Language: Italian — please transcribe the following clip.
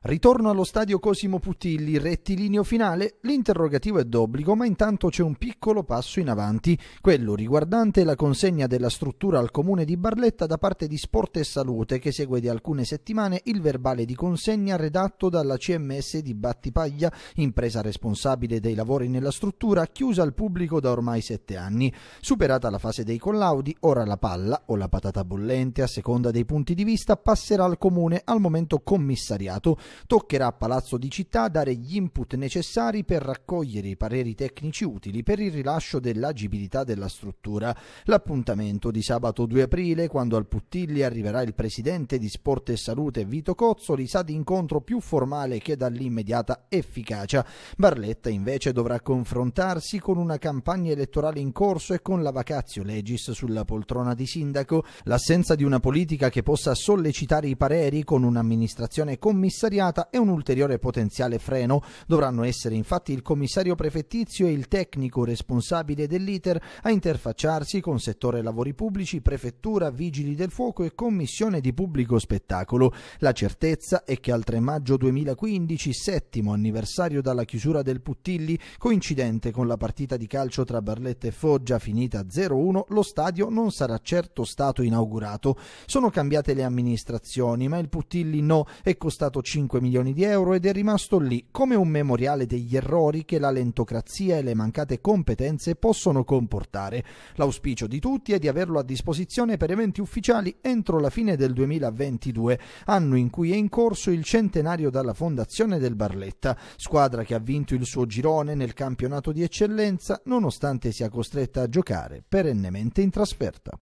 Ritorno allo stadio Cosimo Putilli, rettilineo finale, l'interrogativo è d'obbligo, ma intanto c'è un piccolo passo in avanti, quello riguardante la consegna della struttura al comune di Barletta da parte di Sport e Salute che segue di alcune settimane il verbale di consegna redatto dalla CMS di Battipaglia, impresa responsabile dei lavori nella struttura chiusa al pubblico da ormai sette anni. Superata la fase dei collaudi, ora la palla o la patata bollente, a seconda dei punti di vista, passerà al comune al momento commissariato toccherà a Palazzo di Città dare gli input necessari per raccogliere i pareri tecnici utili per il rilascio dell'agibilità della struttura. L'appuntamento di sabato 2 aprile, quando al Puttilli arriverà il presidente di Sport e Salute Vito Cozzoli, sa di incontro più formale che dall'immediata efficacia. Barletta invece dovrà confrontarsi con una campagna elettorale in corso e con la vacazio legis sulla poltrona di sindaco. L'assenza di una politica che possa sollecitare i pareri con un'amministrazione commissariale appropriata e un ulteriore potenziale freno. Dovranno essere infatti il commissario prefettizio e il tecnico responsabile dell'iter a interfacciarsi con settore lavori pubblici, prefettura, vigili del fuoco e commissione di pubblico spettacolo. La certezza è che al 3 maggio 2015, settimo anniversario dalla chiusura del Puttilli, coincidente con la partita di calcio tra Barletta e Foggia finita 0-1, lo stadio non sarà certo stato inaugurato. Sono cambiate le amministrazioni, ma il Puttilli no, è costato 5 5 milioni di euro ed è rimasto lì come un memoriale degli errori che la lentocrazia e le mancate competenze possono comportare. L'auspicio di tutti è di averlo a disposizione per eventi ufficiali entro la fine del 2022, anno in cui è in corso il centenario dalla fondazione del Barletta, squadra che ha vinto il suo girone nel campionato di eccellenza nonostante sia costretta a giocare perennemente in trasferta.